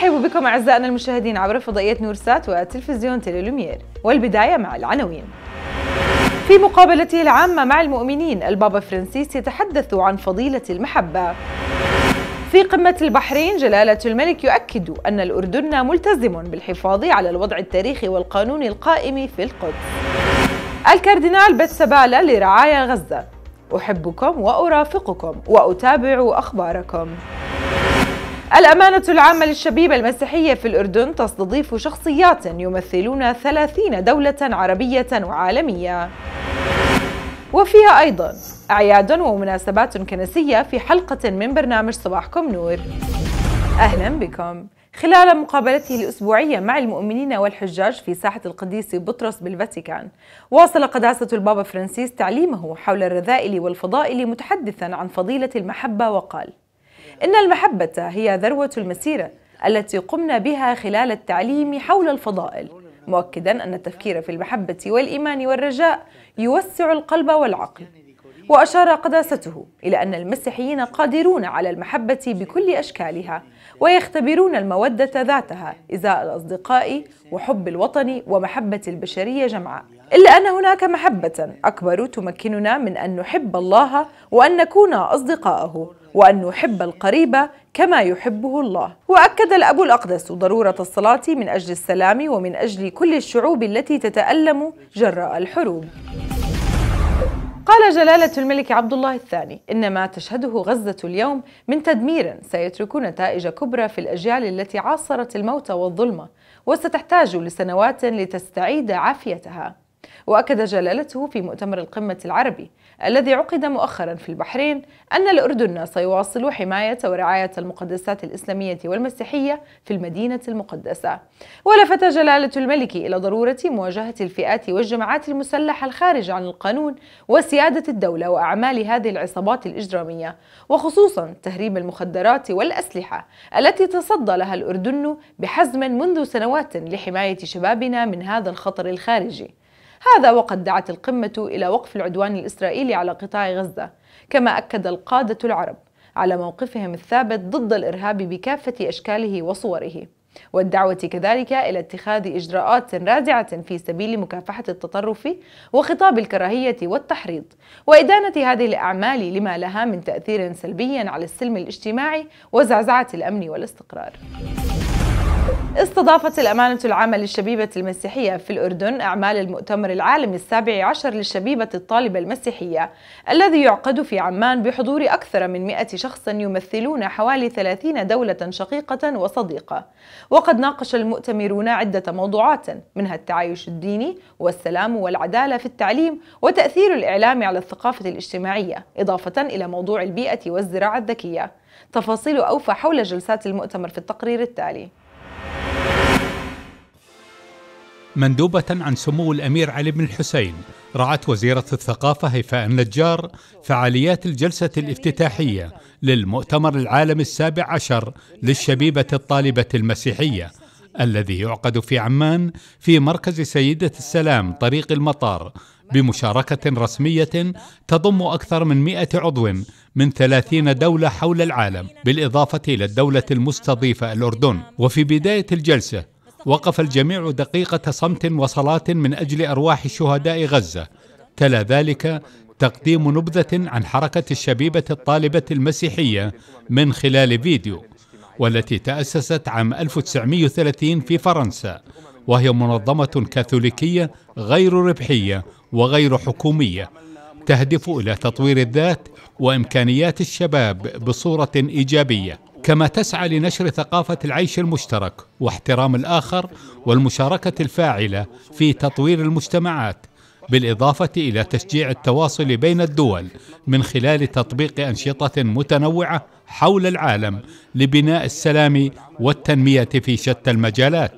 نرحب بكم أعزائنا المشاهدين عبر فضائية نورسات وتلفزيون تيليلوميير والبداية مع العناوين في مقابلته العامة مع المؤمنين البابا فرانسيس يتحدث عن فضيلة المحبة في قمة البحرين جلالة الملك يؤكد أن الأردن ملتزم بالحفاظ على الوضع التاريخي والقانون القائم في القدس الكاردينال بتسبالة لرعايا غزة أحبكم وأرافقكم وأتابع أخباركم الأمانة العامة للشبيبة المسيحية في الأردن تستضيف شخصيات يمثلون 30 دولة عربية وعالمية وفيها أيضا أعياد ومناسبات كنسية في حلقة من برنامج صباحكم نور أهلا بكم خلال مقابلته الأسبوعية مع المؤمنين والحجاج في ساحة القديس بطرس بالفاتيكان واصل قداسة البابا فرانسيس تعليمه حول الرذائل والفضائل متحدثا عن فضيلة المحبة وقال إن المحبة هي ذروة المسيرة التي قمنا بها خلال التعليم حول الفضائل مؤكدا أن التفكير في المحبة والإيمان والرجاء يوسع القلب والعقل وأشار قداسته إلى أن المسيحيين قادرون على المحبة بكل أشكالها ويختبرون المودة ذاتها إزاء الأصدقاء وحب الوطن ومحبة البشرية جمعاء إلا أن هناك محبة أكبر تمكننا من أن نحب الله وأن نكون أصدقاءه وأن نحب القريب كما يحبه الله وأكد الأب الأقدس ضرورة الصلاة من أجل السلام ومن أجل كل الشعوب التي تتألم جراء الحروب قال جلالة الملك عبد الله الثاني إن ما تشهده غزة اليوم من تدمير سيترك نتائج كبرى في الأجيال التي عاصرت الموت والظلمة وستحتاج لسنوات لتستعيد عافيتها واكد جلالته في مؤتمر القمه العربي الذي عقد مؤخرا في البحرين ان الاردن سيواصل حمايه ورعايه المقدسات الاسلاميه والمسيحيه في المدينه المقدسه ولفت جلاله الملك الى ضروره مواجهه الفئات والجماعات المسلحه الخارجه عن القانون وسياده الدوله واعمال هذه العصابات الاجراميه وخصوصا تهريب المخدرات والاسلحه التي تصدى لها الاردن بحزم منذ سنوات لحمايه شبابنا من هذا الخطر الخارجي هذا وقد دعت القمة إلى وقف العدوان الإسرائيلي على قطاع غزة كما أكد القادة العرب على موقفهم الثابت ضد الإرهاب بكافة أشكاله وصوره والدعوة كذلك إلى اتخاذ إجراءات رادعة في سبيل مكافحة التطرف وخطاب الكراهية والتحريض وإدانة هذه الأعمال لما لها من تأثير سلبي على السلم الاجتماعي وزعزعة الأمن والاستقرار استضافت الأمانة العامة للشبيبة المسيحية في الأردن أعمال المؤتمر العالمي السابع عشر للشبيبة الطالبة المسيحية الذي يعقد في عمان بحضور أكثر من 100 شخص يمثلون حوالي 30 دولة شقيقة وصديقة وقد ناقش المؤتمرون عدة موضوعات منها التعايش الديني والسلام والعدالة في التعليم وتأثير الإعلام على الثقافة الاجتماعية إضافة إلى موضوع البيئة والزراعة الذكية تفاصيل أوفى حول جلسات المؤتمر في التقرير التالي مندوبة عن سمو الأمير علي بن الحسين رعت وزيرة الثقافة هيفاء النجار فعاليات الجلسة الافتتاحية للمؤتمر العالمي السابع عشر للشبيبة الطالبة المسيحية الذي يعقد في عمان في مركز سيدة السلام طريق المطار بمشاركة رسمية تضم أكثر من مئة عضو من ثلاثين دولة حول العالم بالإضافة إلى الدولة المستضيفة الأردن وفي بداية الجلسة وقف الجميع دقيقة صمت وصلاة من أجل أرواح شهداء غزة تلا ذلك تقديم نبذة عن حركة الشبيبة الطالبة المسيحية من خلال فيديو والتي تأسست عام 1930 في فرنسا وهي منظمة كاثوليكية غير ربحية وغير حكومية تهدف إلى تطوير الذات وإمكانيات الشباب بصورة إيجابية كما تسعى لنشر ثقافة العيش المشترك واحترام الآخر والمشاركة الفاعلة في تطوير المجتمعات بالإضافة إلى تشجيع التواصل بين الدول من خلال تطبيق أنشطة متنوعة حول العالم لبناء السلام والتنمية في شتى المجالات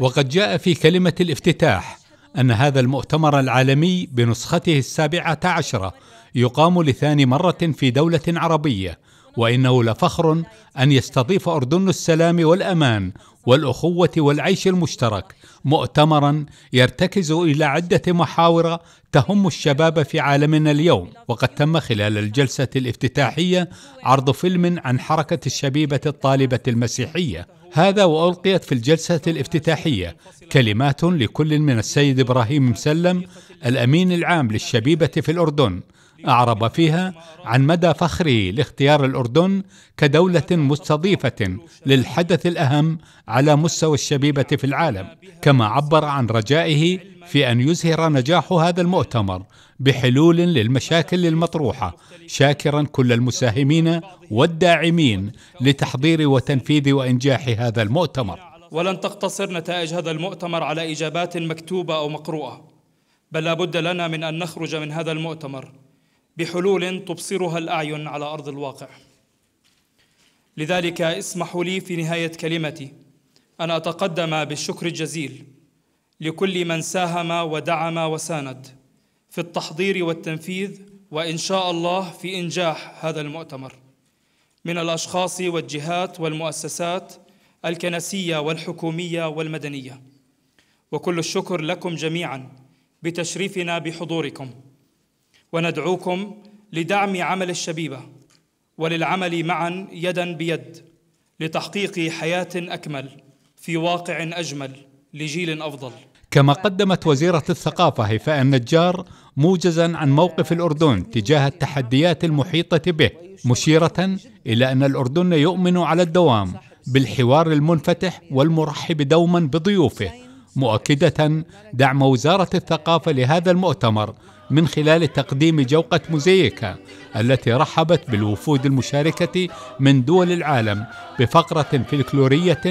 وقد جاء في كلمة الافتتاح أن هذا المؤتمر العالمي بنسخته السابعة عشرة يقام لثاني مرة في دولة عربية وانه لفخر ان يستضيف اردن السلام والامان والاخوه والعيش المشترك مؤتمرا يرتكز الى عده محاور تهم الشباب في عالمنا اليوم وقد تم خلال الجلسه الافتتاحيه عرض فيلم عن حركه الشبيبه الطالبه المسيحيه هذا وألقيت في الجلسة الافتتاحية كلمات لكل من السيد إبراهيم مسلم الأمين العام للشبيبة في الأردن أعرب فيها عن مدى فخره لاختيار الأردن كدولة مستضيفة للحدث الأهم على مستوى الشبيبة في العالم، كما عبر عن رجائه في أن يزهر نجاح هذا المؤتمر بحلول للمشاكل المطروحة، شاكرا كل المساهمين والداعمين لتحضير وتنفيذ وإنجاح هذا المؤتمر. ولن تقتصر نتائج هذا المؤتمر على إجابات مكتوبة أو مقروءة، بل لا بد لنا من أن نخرج من هذا المؤتمر بحلول تبصرها الأعين على أرض الواقع لذلك اسمحوا لي في نهاية كلمتي أن أتقدم بالشكر الجزيل لكل من ساهم ودعم وساند في التحضير والتنفيذ وإن شاء الله في إنجاح هذا المؤتمر من الأشخاص والجهات والمؤسسات الكنسية والحكومية والمدنية وكل الشكر لكم جميعا بتشريفنا بحضوركم وندعوكم لدعم عمل الشبيبه وللعمل معا يدا بيد لتحقيق حياه اكمل في واقع اجمل لجيل افضل كما قدمت وزيرة الثقافة هيفاء النجار موجزا عن موقف الأردن تجاه التحديات المحيطة به مشيرة إلى أن الأردن يؤمن على الدوام بالحوار المنفتح والمرحب دوما بضيوفه مؤكدة دعم وزارة الثقافة لهذا المؤتمر من خلال تقديم جوقة موزيكا التي رحبت بالوفود المشاركة من دول العالم بفقرة فلكلورية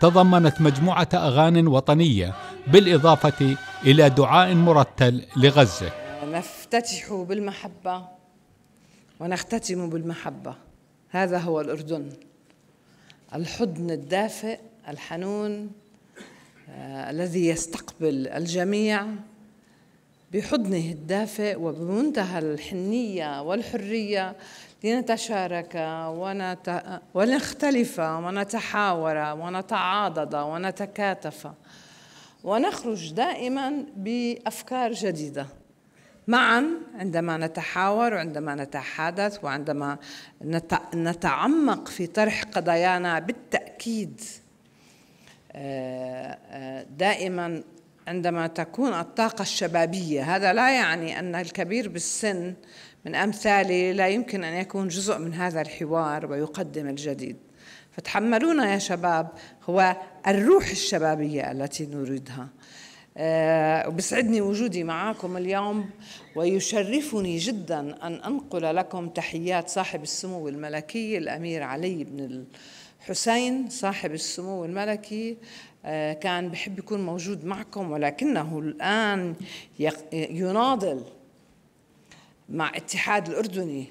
تضمنت مجموعة أغان وطنية بالإضافة إلى دعاء مرتل لغزة نفتتح بالمحبة ونختتم بالمحبة هذا هو الأردن الحضن الدافئ الحنون آه، الذي يستقبل الجميع بحضنه الدافئ وبمنتهى الحنية والحرية لنتشارك ونت... ونختلف ونتحاور ونتعاضد ونتكاتف ونخرج دائما بأفكار جديدة معا عندما نتحاور وعندما نتحدث وعندما نت... نتعمق في طرح قضايانا بالتأكيد آه، آه، دائما عندما تكون الطاقة الشبابية هذا لا يعني أن الكبير بالسن من أمثالي لا يمكن أن يكون جزء من هذا الحوار ويقدم الجديد فتحملونا يا شباب هو الروح الشبابية التي نريدها آه، وبسعدني وجودي معكم اليوم ويشرفني جدا أن أنقل لكم تحيات صاحب السمو الملكي الأمير علي بن الحسين صاحب السمو الملكي آه، كان بحب يكون موجود معكم ولكنه الآن يناضل مع اتحاد الأردني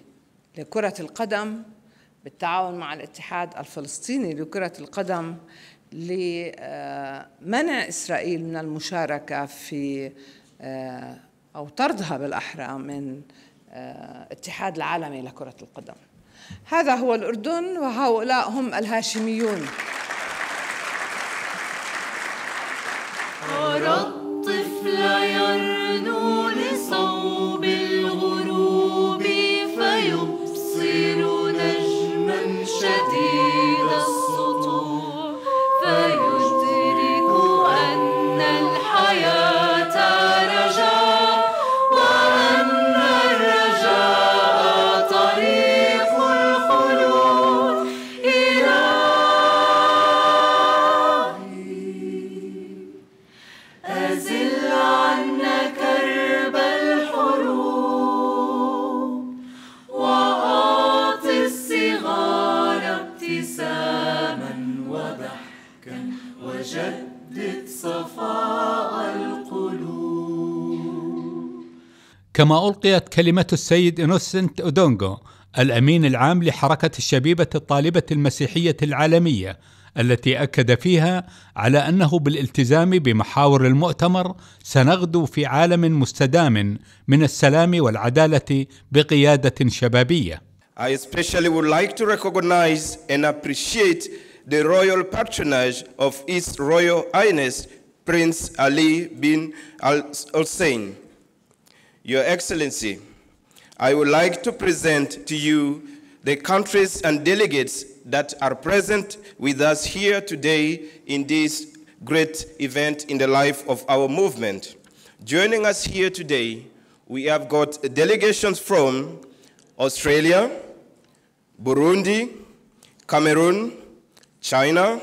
لكرة القدم بالتعاون مع الاتحاد الفلسطيني لكرة القدم لمنع إسرائيل من المشاركة في آه، أو طردها بالأحرى من آه، اتحاد العالمي لكرة القدم هذا هو الأردن وهؤلاء هم الهاشميون ترى الطفل يرنو لصوت كما ألقيت كلمة السيد إنوسنت أودونغو الأمين العام لحركة الشبيبة الطالبة المسيحية العالمية التي أكد فيها على أنه بالالتزام بمحاور المؤتمر سنغدو في عالم مستدام من السلام والعدالة بقيادة شبابية. I especially would like to recognize and appreciate the royal patronage of His Royal Highness Prince Ali bin Al Hussein. Your Excellency, I would like to present to you the countries and delegates that are present with us here today in this great event in the life of our movement. Joining us here today, we have got delegations from Australia, Burundi, Cameroon, China,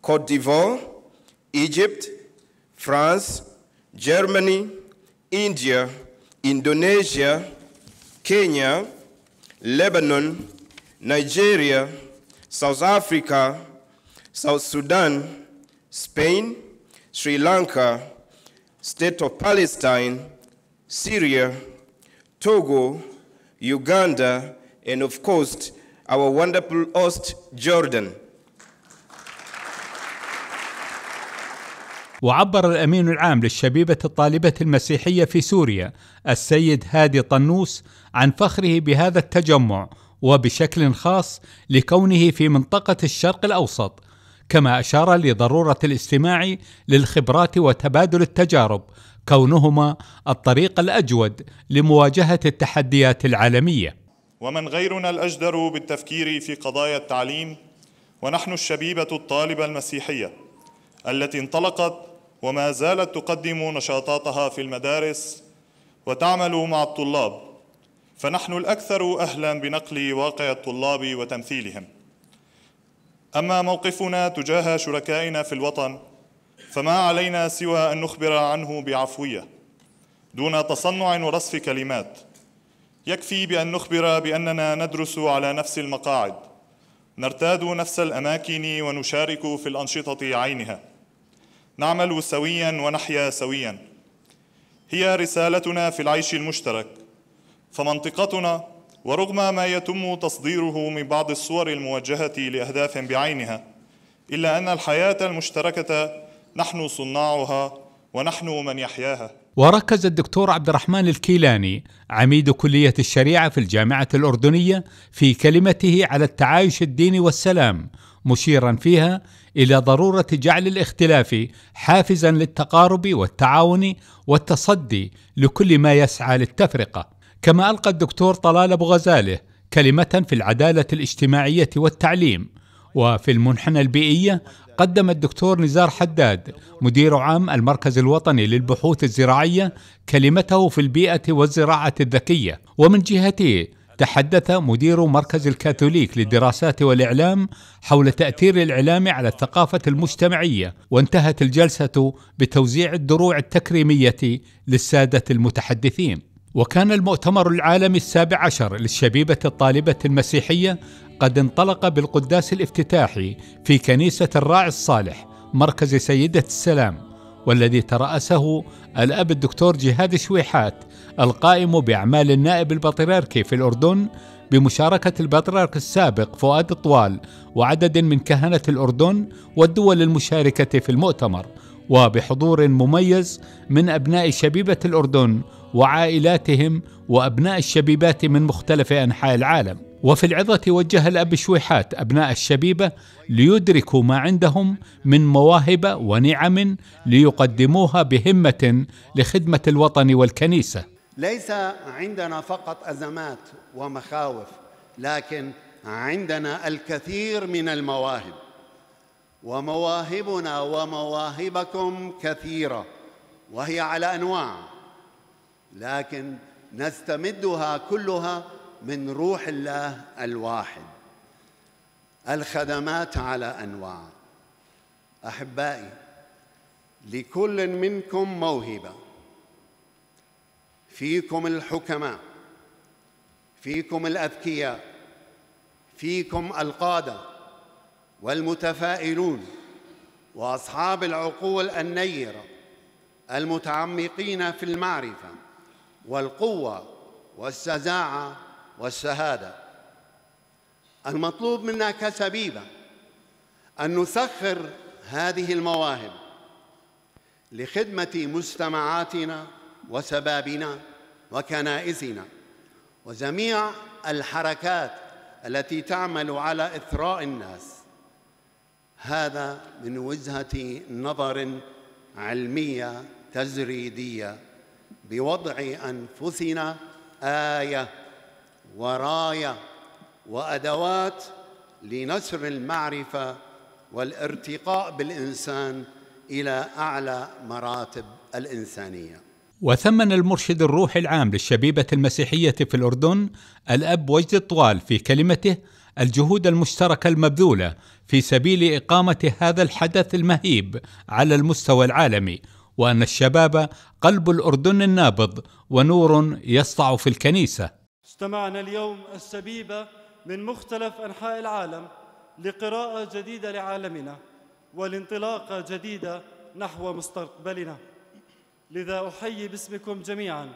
Cote d'Ivoire, Egypt, France, Germany, India, Indonesia, Kenya, Lebanon, Nigeria, South Africa, South Sudan, Spain, Sri Lanka, State of Palestine, Syria, Togo, Uganda, and of course, our wonderful host, Jordan. وعبر الأمين العام للشبيبة الطالبة المسيحية في سوريا السيد هادي طنوس عن فخره بهذا التجمع وبشكل خاص لكونه في منطقة الشرق الأوسط كما أشار لضرورة الاستماع للخبرات وتبادل التجارب كونهما الطريق الأجود لمواجهة التحديات العالمية ومن غيرنا الأجدر بالتفكير في قضايا التعليم ونحن الشبيبة الطالبة المسيحية التي انطلقت وما زالت تقدم نشاطاتها في المدارس وتعمل مع الطلاب فنحن الأكثر أهلا بنقل واقع الطلاب وتمثيلهم أما موقفنا تجاه شركائنا في الوطن فما علينا سوى أن نخبر عنه بعفوية دون تصنع ورصف كلمات يكفي بأن نخبر بأننا ندرس على نفس المقاعد نرتاد نفس الأماكن ونشارك في الأنشطة عينها نعمل سويا ونحيا سويا هي رسالتنا في العيش المشترك فمنطقتنا ورغم ما يتم تصديره من بعض الصور الموجهه لاهداف بعينها الا ان الحياه المشتركه نحن صناعها ونحن من يحياها وركز الدكتور عبد الرحمن الكيلاني عميد كلية الشريعة في الجامعة الأردنية في كلمته على التعايش الديني والسلام مشيرا فيها الى ضروره جعل الاختلاف حافزا للتقارب والتعاون والتصدي لكل ما يسعى للتفرقه كما القى الدكتور طلال ابو غزاله كلمه في العداله الاجتماعيه والتعليم وفي المنحنى البيئيه قدم الدكتور نزار حداد مدير عام المركز الوطني للبحوث الزراعيه كلمته في البيئه والزراعه الذكيه ومن جهته تحدث مدير مركز الكاثوليك للدراسات والإعلام حول تأثير الإعلام على الثقافة المجتمعية وانتهت الجلسة بتوزيع الدروع التكريمية للسادة المتحدثين وكان المؤتمر العالمي السابع عشر للشبيبة الطالبة المسيحية قد انطلق بالقداس الافتتاحي في كنيسة الراعي الصالح مركز سيدة السلام والذي ترأسه الأب الدكتور جهاد شويحات القائم بأعمال النائب البطريركي في الأردن بمشاركة البطريرك السابق فؤاد طوال وعدد من كهنة الأردن والدول المشاركة في المؤتمر وبحضور مميز من أبناء شبيبة الأردن وعائلاتهم وأبناء الشبيبات من مختلف أنحاء العالم وفي العظة وجه الأب شويحات أبناء الشبيبة ليدركوا ما عندهم من مواهب ونعم ليقدموها بهمة لخدمة الوطن والكنيسة ليس عندنا فقط ازمات ومخاوف لكن عندنا الكثير من المواهب ومواهبنا ومواهبكم كثيره وهي على انواع لكن نستمدها كلها من روح الله الواحد الخدمات على انواع احبائي لكل منكم موهبه فيكم الحكماء فيكم الاذكياء فيكم القاده والمتفائلون واصحاب العقول النيره المتعمقين في المعرفه والقوه والشجاعه والشهاده المطلوب منا كسبيبه ان نسخر هذه المواهب لخدمه مجتمعاتنا وسبابنا وكنائسنا وجميع الحركات التي تعمل على إثراء الناس هذا من وجهة نظر علمية تجريدية بوضع أنفسنا آية وراية وأدوات لنشر المعرفة والارتقاء بالإنسان إلى أعلى مراتب الإنسانية وثمن المرشد الروحي العام للشبيبة المسيحية في الأردن الأب وجد الطوال في كلمته الجهود المشتركة المبذولة في سبيل إقامة هذا الحدث المهيب على المستوى العالمي وأن الشباب قلب الأردن النابض ونور يسطع في الكنيسة استمعنا اليوم الشبيبة من مختلف أنحاء العالم لقراءة جديدة لعالمنا والانطلاقة جديدة نحو مستقبلنا لذا أحيي باسمكم جميعا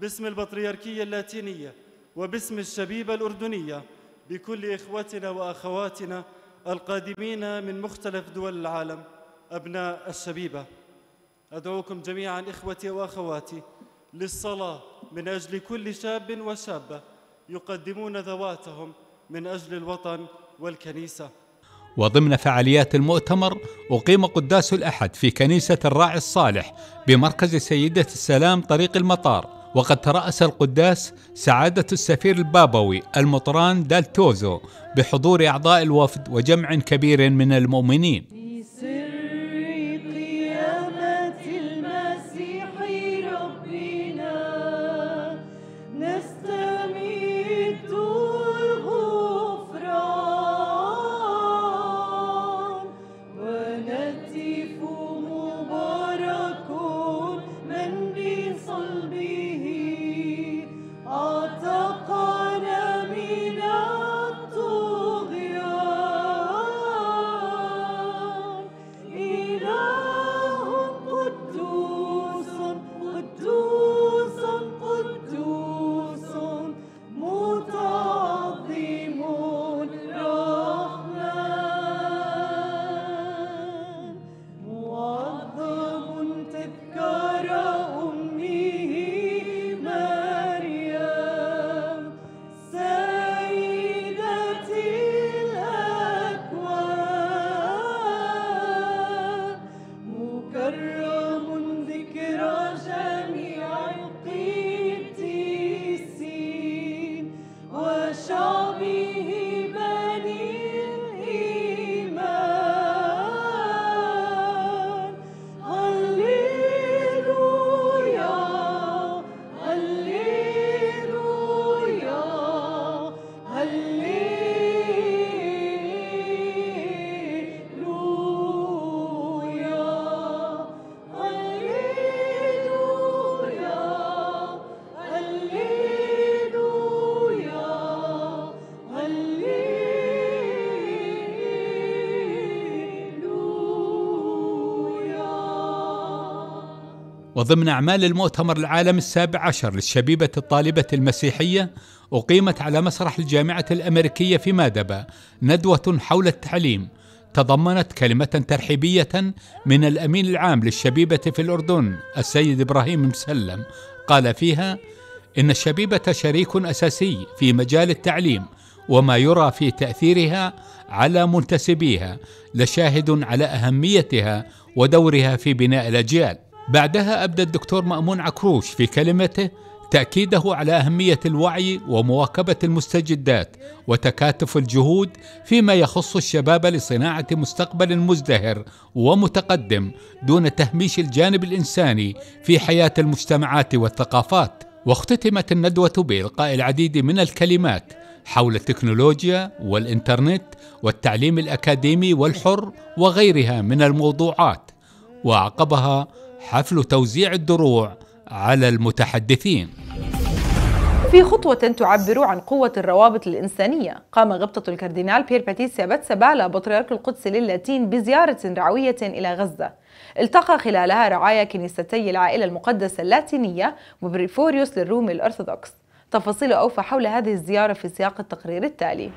باسم البطريركية اللاتينية وباسم الشبيبة الأردنية بكل إخوتنا وأخواتنا القادمين من مختلف دول العالم أبناء الشبيبة أدعوكم جميعا إخوتي وأخواتي للصلاة من أجل كل شاب وشابة يقدمون ذواتهم من أجل الوطن والكنيسة وضمن فعاليات المؤتمر أقيم قداس الأحد في كنيسة الراعي الصالح بمركز سيدة السلام طريق المطار وقد ترأس القداس سعادة السفير البابوي المطران دالتوزو بحضور أعضاء الوفد وجمع كبير من المؤمنين وضمن أعمال المؤتمر العالمي السابع عشر للشبيبة الطالبة المسيحية أقيمت على مسرح الجامعة الأمريكية في مادبا ندوة حول التعليم تضمنت كلمة ترحيبية من الأمين العام للشبيبة في الأردن السيد إبراهيم مسلم قال فيها إن الشبيبة شريك أساسي في مجال التعليم وما يرى في تأثيرها على منتسبيها لشاهد على أهميتها ودورها في بناء الأجيال بعدها أبدى الدكتور مأمون عكروش في كلمته تأكيده على أهمية الوعي ومواكبة المستجدات وتكاتف الجهود فيما يخص الشباب لصناعة مستقبل مزدهر ومتقدم دون تهميش الجانب الإنساني في حياة المجتمعات والثقافات واختتمت الندوة بإلقاء العديد من الكلمات حول التكنولوجيا والإنترنت والتعليم الأكاديمي والحر وغيرها من الموضوعات وأعقبها حفل توزيع الدروع على المتحدثين في خطوة تعبر عن قوة الروابط الإنسانية قام غبطة الكاردينال بير باتيسيا باتسابالا بطريرك القدس للاتين بزيارة رعوية إلى غزة التقى خلالها رعايا كنيستي العائلة المقدسة اللاتينية وبريفوريوس للروم الأرثوذكس تفاصيل أوفى حول هذه الزيارة في سياق التقرير التالي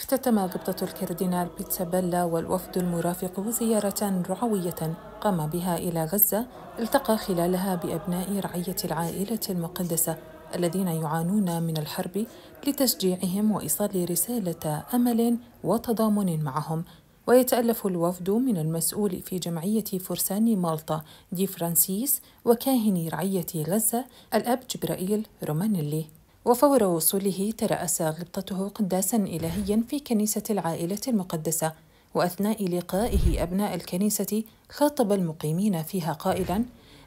اختتم قبطة الكاردينال بيتسابيلا والوفد المرافق زيارة رعوية قام بها إلى غزة التقى خلالها بأبناء رعية العائلة المقدسة الذين يعانون من الحرب لتشجيعهم وإيصال رسالة أمل وتضامن معهم ويتألف الوفد من المسؤول في جمعية فرسان مالطا دي فرانسيس وكاهن رعية غزة الأب جبرائيل رومانيلي وفور وصوله ترأس غبطته قداسا إلهيا في كنيسة العائلة المقدسة وأثناء لقائه أبناء الكنيسة خاطب المقيمين فيها قائلا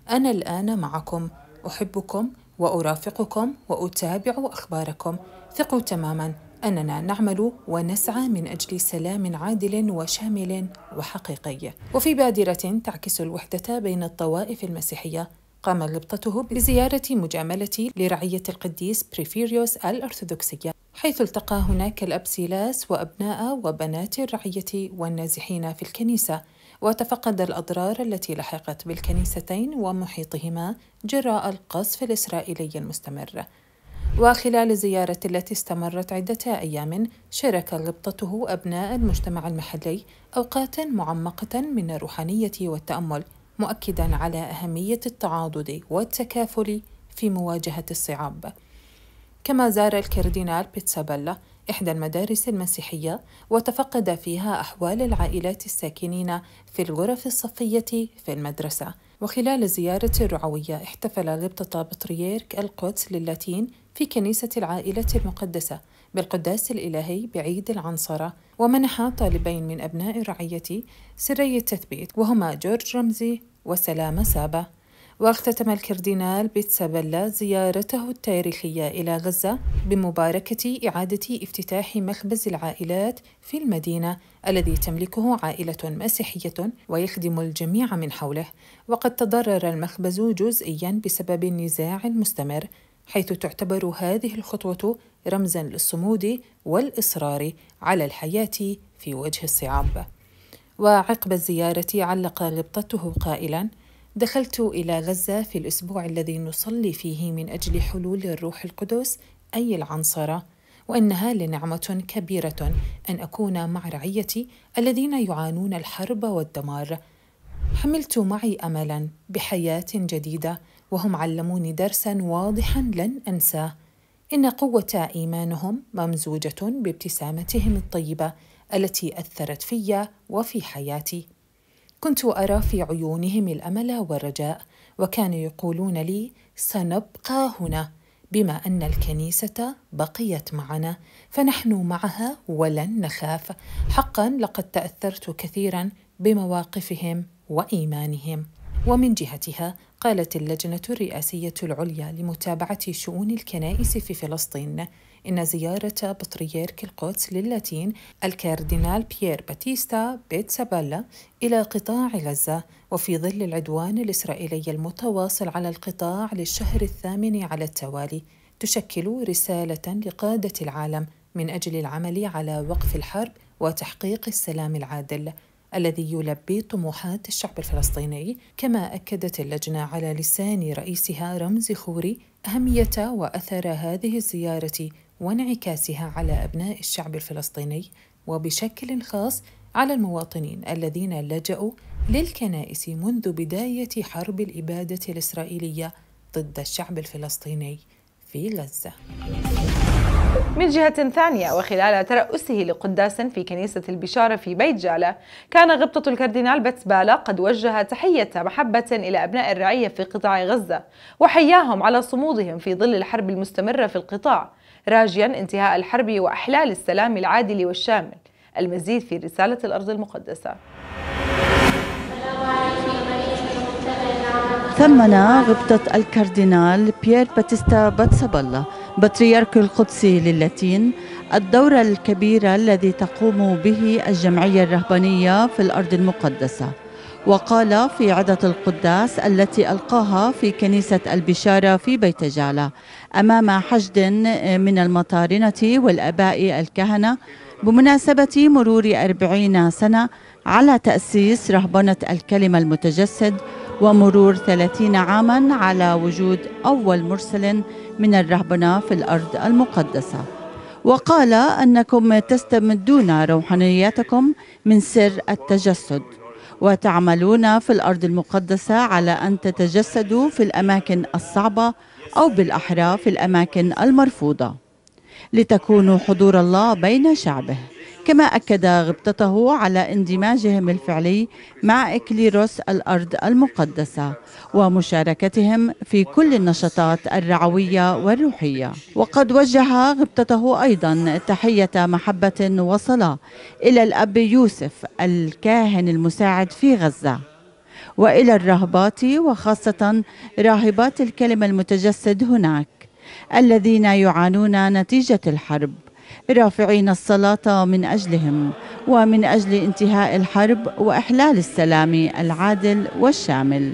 أنا الآن معكم أحبكم وأرافقكم وأتابع أخباركم ثقوا تماما أننا نعمل ونسعى من أجل سلام عادل وشامل وحقيقي وفي بادرة تعكس الوحدة بين الطوائف المسيحية قام لبطته بزيارة مجاملة لرعية القديس بريفيريوس الأرثوذكسية حيث التقى هناك الأب سيلاس وأبناء وبنات الرعية والنازحين في الكنيسة وتفقد الأضرار التي لحقت بالكنيستين ومحيطهما جراء القصف الإسرائيلي المستمر وخلال الزيارة التي استمرت عدة أيام شارك غبطته أبناء المجتمع المحلي أوقات معمقة من الروحانية والتأمل مؤكدا على أهمية التعاضد والتكافل في مواجهة الصعاب كما زار الكاردينال بيتسابيلا إحدى المدارس المسيحية وتفقد فيها أحوال العائلات الساكنين في الغرف الصفية في المدرسة وخلال زيارة الرعوية احتفل غبطة بطريرك القدس للاتين في كنيسة العائلة المقدسة بالقداس الإلهي بعيد العنصرة ومنح طالبين من أبناء الرعية سري التثبيت وهما جورج رمزي وسلامة سابا واختتم الكردينال بيتسابيلا زيارته التاريخية إلى غزة بمباركة إعادة افتتاح مخبز العائلات في المدينة الذي تملكه عائلة مسيحية ويخدم الجميع من حوله وقد تضرر المخبز جزئيا بسبب النزاع المستمر حيث تعتبر هذه الخطوة رمزا للصمود والإصرار على الحياة في وجه الصعاب وعقب الزيارة علق غبطته قائلا دخلت إلى غزة في الأسبوع الذي نصلي فيه من أجل حلول الروح القدس أي العنصرة وانها لنعمه كبيره ان اكون مع رعيتي الذين يعانون الحرب والدمار حملت معي املا بحياه جديده وهم علموني درسا واضحا لن انساه إن قوة إيمانهم ممزوجة بابتسامتهم الطيبة التي أثرت في وفي حياتي. كنت أرى في عيونهم الأمل والرجاء، وكانوا يقولون لي: سنبقى هنا، بما أن الكنيسة بقيت معنا، فنحن معها ولن نخاف. حقا لقد تأثرت كثيرا بمواقفهم وإيمانهم. ومن جهتها قالت اللجنة الرئاسية العليا لمتابعة شؤون الكنائس في فلسطين إن زيارة بطريرك القدس للاتين الكاردينال بيير باتيستا سابالا إلى قطاع غزة وفي ظل العدوان الإسرائيلي المتواصل على القطاع للشهر الثامن على التوالي تشكل رسالة لقادة العالم من أجل العمل على وقف الحرب وتحقيق السلام العادل الذي يلبي طموحات الشعب الفلسطيني كما أكدت اللجنة على لسان رئيسها رمزي خوري أهمية وأثر هذه الزيارة وانعكاسها على أبناء الشعب الفلسطيني وبشكل خاص على المواطنين الذين لجأوا للكنائس منذ بداية حرب الإبادة الإسرائيلية ضد الشعب الفلسطيني في غزة. من جهة ثانية وخلال ترأسه لقداس في كنيسة البشارة في بيت جالة كان غبطة الكاردينال بتبالا قد وجه تحية محبة إلى أبناء الرعية في قطاع غزة وحياهم على صمودهم في ظل الحرب المستمرة في القطاع راجيا انتهاء الحرب وأحلال السلام العادل والشامل المزيد في رسالة الأرض المقدسة ثمن غبطة الكاردينال بيير باتيستا باتسابالا بطريرك القدسي للاتين الدور الكبير الذي تقوم به الجمعية الرهبانية في الأرض المقدسة وقال في عدة القداس التي ألقاها في كنيسة البشارة في بيت جالة أمام حشد من المطارنة والأباء الكهنة بمناسبة مرور أربعين سنة على تأسيس رهبنة الكلمة المتجسد ومرور 30 عاما على وجود أول مرسل من الرهبنة في الأرض المقدسة وقال أنكم تستمدون روحانياتكم من سر التجسد وتعملون في الأرض المقدسة على أن تتجسدوا في الأماكن الصعبة أو بالأحرى في الأماكن المرفوضة لتكونوا حضور الله بين شعبه كما أكد غبطته على اندماجهم الفعلي مع إكليروس الأرض المقدسة ومشاركتهم في كل النشاطات الرعوية والروحية وقد وجه غبطته أيضا تحية محبة وصلاة إلى الأب يوسف الكاهن المساعد في غزة وإلى الرهبات وخاصة راهبات الكلمة المتجسد هناك الذين يعانون نتيجة الحرب رافعين الصلاة من أجلهم ومن أجل انتهاء الحرب وإحلال السلام العادل والشامل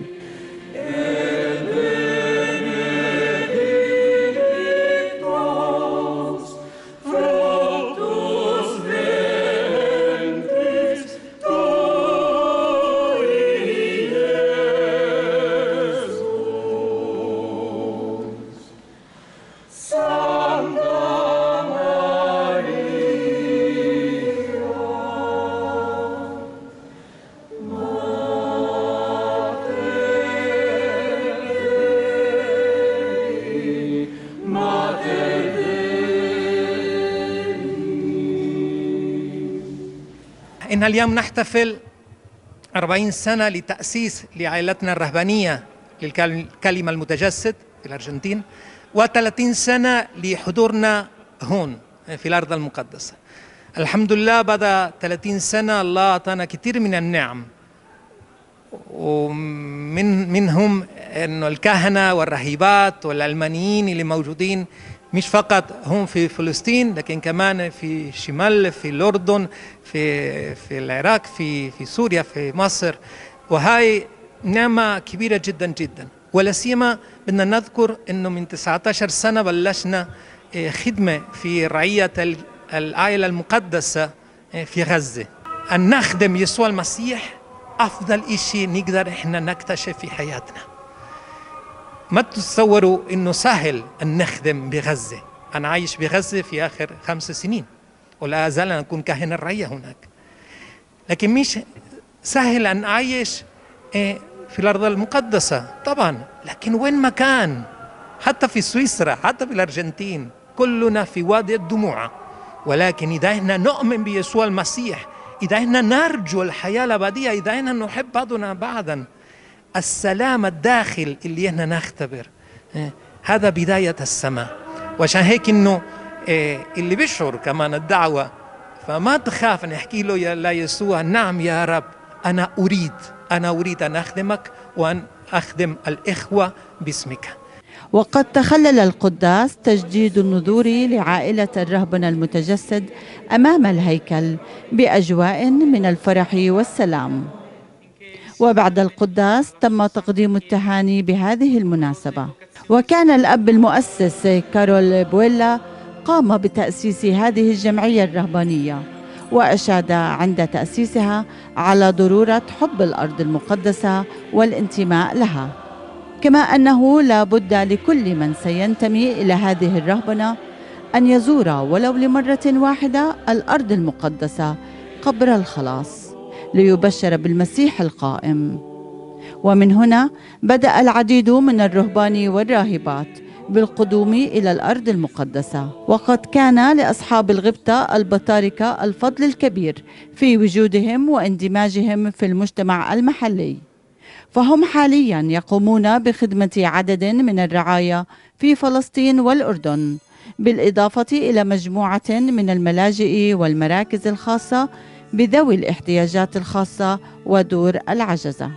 اليوم نحتفل 40 سنة لتأسيس لعائلتنا الرهبانية للكلمة المتجسد في الأرجنتين و30 سنة لحضورنا هون في الأرض المقدسة الحمد لله بعد 30 سنة الله أعطانا كثير من النعم ومن منهم انه الكهنه والرهيبات والألمانيين اللي موجودين مش فقط هم في فلسطين لكن كمان في شمال في الأردن في, في العراق في, في سوريا في مصر وهاي نعمة كبيرة جدا جدا ولا سيما بدنا نذكر أنه من 19 سنة بلشنا إيه، خدمة في رعية العائلة المقدسة إيه، في غزة أن نخدم يسوع المسيح أفضل شيء نقدر إحنا نكتشف في حياتنا ما تتصوروا انه سهل ان نخدم بغزه انا عايش بغزه في اخر خمس سنين ولا ازال أن اكون كاهن الرعيه هناك لكن مش سهل ان اعيش إيه، في الارض المقدسه طبعا لكن وين ما كان حتى في سويسرا حتى في الارجنتين كلنا في وادي الدموع ولكن اذا احنا نؤمن بيسوع المسيح اذا احنا نرجو الحياه الابديه اذا احنا نحب بعضنا بعضا السلام الداخل اللي احنا نختبر إيه؟ هذا بداية السماء وعشان هيك انه إيه، اللي بيشعر كمان الدعوة فما تخاف ان احكي له يا لا يسوع نعم يا رب انا اريد انا اريد ان اخدمك وان اخدم الاخوة باسمك وقد تخلل القداس تجديد النذور لعائلة الرهبنة المتجسد أمام الهيكل بأجواء من الفرح والسلام وبعد القداس تم تقديم التهاني بهذه المناسبة وكان الأب المؤسس كارول بويلا قام بتأسيس هذه الجمعية الرهبانية وأشاد عند تأسيسها على ضرورة حب الأرض المقدسة والانتماء لها كما أنه لا بد لكل من سينتمي إلى هذه الرهبنة أن يزور ولو لمرة واحدة الأرض المقدسة قبر الخلاص ليبشر بالمسيح القائم ومن هنا بدا العديد من الرهبان والراهبات بالقدوم الى الارض المقدسه وقد كان لاصحاب الغبطه البطاركه الفضل الكبير في وجودهم واندماجهم في المجتمع المحلي فهم حاليا يقومون بخدمه عدد من الرعايا في فلسطين والاردن بالاضافه الى مجموعه من الملاجئ والمراكز الخاصه بذوي الاحتياجات الخاصة ودور العجزة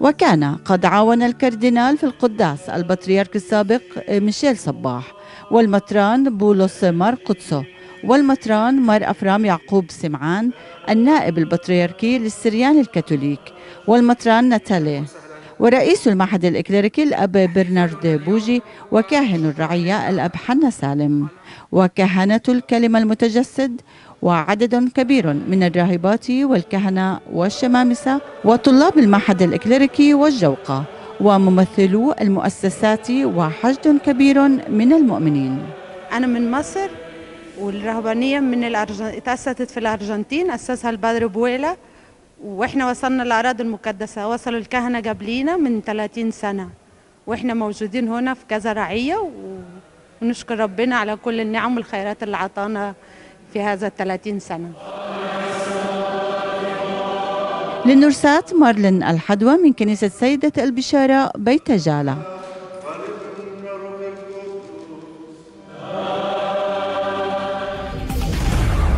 وكان قد عاون الكاردينال في القداس البطريرك السابق ميشيل صباح والمطران بولس مار قدسه والمطران مار أفرام يعقوب سمعان النائب البطريركي للسريان الكاثوليك والمطران ناتالي ورئيس المعهد الإكليريكي الأب برنارد بوجي وكاهن الرعية الأب حنا سالم وكهنة الكلمة المتجسد وعدد كبير من الراهبات والكهنة والشمامسة وطلاب المعهد الإكليريكي والجوقة وممثلو المؤسسات وحشد كبير من المؤمنين أنا من مصر والرهبانية من الأرجنتين تأسست في الأرجنتين أسسها البدر بويلا واحنا وصلنا الأراضي المقدسة وصلوا الكهنة قبلينا من 30 سنة واحنا موجودين هنا في كذا رعية ونشكر ربنا على كل النعم والخيرات اللي عطانا في هذا الثلاثين سنة للنرسات مارلين الحدوى من كنيسة سيدة البشارة بيت جالة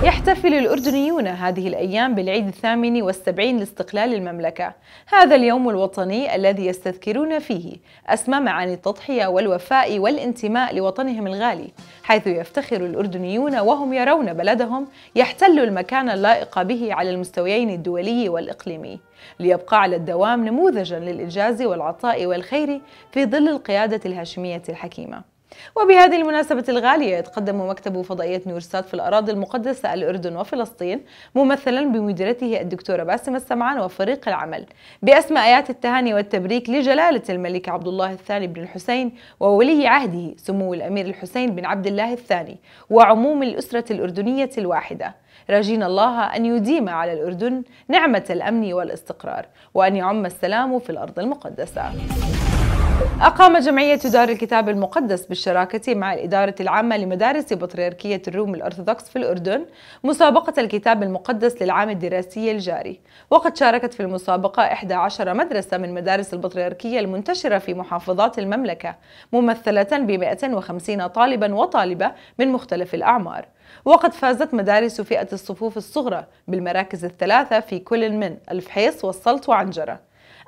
يحتفل الأردنيون هذه الأيام بالعيد الثامن والسبعين لاستقلال المملكة هذا اليوم الوطني الذي يستذكرون فيه أسمى معاني التضحية والوفاء والانتماء لوطنهم الغالي حيث يفتخر الأردنيون وهم يرون بلدهم يحتل المكان اللائق به على المستويين الدولي والإقليمي ليبقى على الدوام نموذجا للإنجاز والعطاء والخير في ظل القيادة الهاشمية الحكيمة وبهذه المناسبة الغالية يتقدم مكتب فضائية نورسات في الأراضي المقدسة الأردن وفلسطين ممثلا بمديرته الدكتورة باسم السمعان وفريق العمل بأسم آيات التهاني والتبريك لجلالة الملك عبد الله الثاني بن الحسين وولي عهده سمو الأمير الحسين بن عبد الله الثاني وعموم الأسرة الأردنية الواحدة راجينا الله أن يديم على الأردن نعمة الأمن والاستقرار وأن يعم السلام في الأرض المقدسة أقامت جمعية دار الكتاب المقدس بالشراكة مع الإدارة العامة لمدارس بطريركية الروم الأرثوذكس في الأردن مسابقة الكتاب المقدس للعام الدراسي الجاري وقد شاركت في المسابقة 11 مدرسة من مدارس البطريركية المنتشرة في محافظات المملكة ممثلة ب 150 طالبا وطالبة من مختلف الأعمار وقد فازت مدارس فئة الصفوف الصغرى بالمراكز الثلاثة في كل من الفحيص والسلط وعنجرة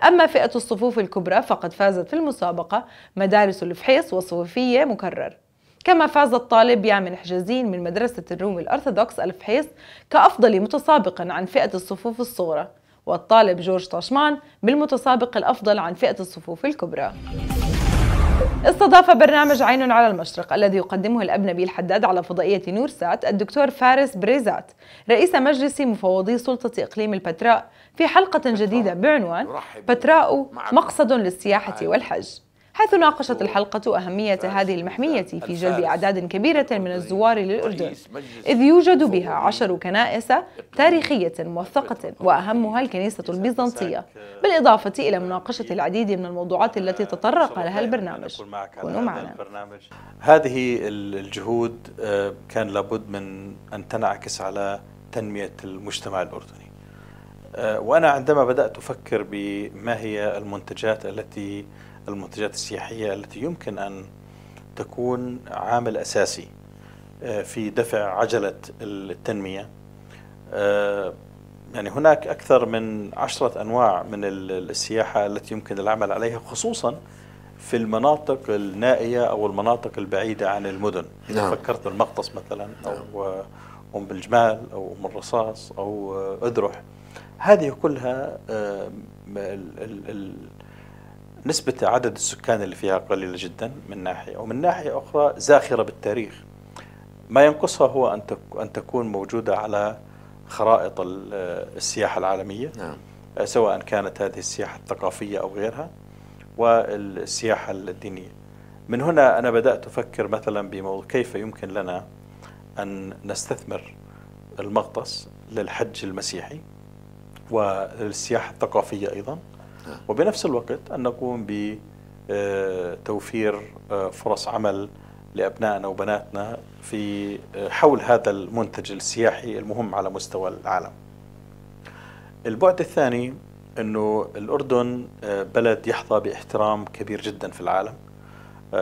أما فئة الصفوف الكبرى فقد فازت في المسابقة مدارس الفحيص والصوفية مكرر كما فاز الطالب يامن حجازين من مدرسة الروم الأرثوذكس الفحيص كأفضل متسابق عن فئة الصفوف الصغرى والطالب جورج طاشمان بالمتسابق الأفضل عن فئة الصفوف الكبرى استضاف برنامج عين على المشرق الذي يقدمه الأب نبيل حداد على فضائية نورسات الدكتور فارس بريزات رئيس مجلس مفوضي سلطة إقليم البتراء في حلقة جديدة بعنوان بتراء مقصد للسياحة والحج حيث ناقشت الحلقة أهمية هذه المحمية في جلب أعداد كبيرة من الزوار للأردن إذ يوجد بها عشر كنائس تاريخية موثقة وأهمها الكنيسة البيزنطية بالإضافة إلى مناقشة العديد من الموضوعات التي تطرق لها البرنامج كونوا معنا هذه الجهود آه، كان لابد من أن تنعكس على تنمية المجتمع الأردني آه، وأنا عندما بدأت أفكر بما هي المنتجات التي المنتجات السياحية التي يمكن أن تكون عامل أساسي آه، في دفع عجلة التنمية آه، يعني هناك أكثر من عشرة أنواع من السياحة التي يمكن العمل عليها خصوصا في المناطق النائية أو المناطق البعيدة عن المدن نعم. فكرت بالمقطس مثلا أو نعم. أم الجمال أو أم الرصاص أو آه، أدرح هذه كلها نسبة عدد السكان اللي فيها قليلة جدا من ناحية ومن ناحية أخرى زاخرة بالتاريخ ما ينقصها هو أن تكون موجودة على خرائط السياحة العالمية نعم. سواء كانت هذه السياحة الثقافية أو غيرها والسياحة الدينية من هنا أنا بدأت أفكر مثلا بموضوع كيف يمكن لنا أن نستثمر المغطس للحج المسيحي وللسياحة الثقافية أيضا نعم. وبنفس الوقت أن نقوم بتوفير آه، فرص عمل لأبنائنا وبناتنا في آه، حول هذا المنتج السياحي المهم على مستوى العالم البعد الثاني أنه الأردن آه، بلد يحظى باحترام كبير جدا في العالم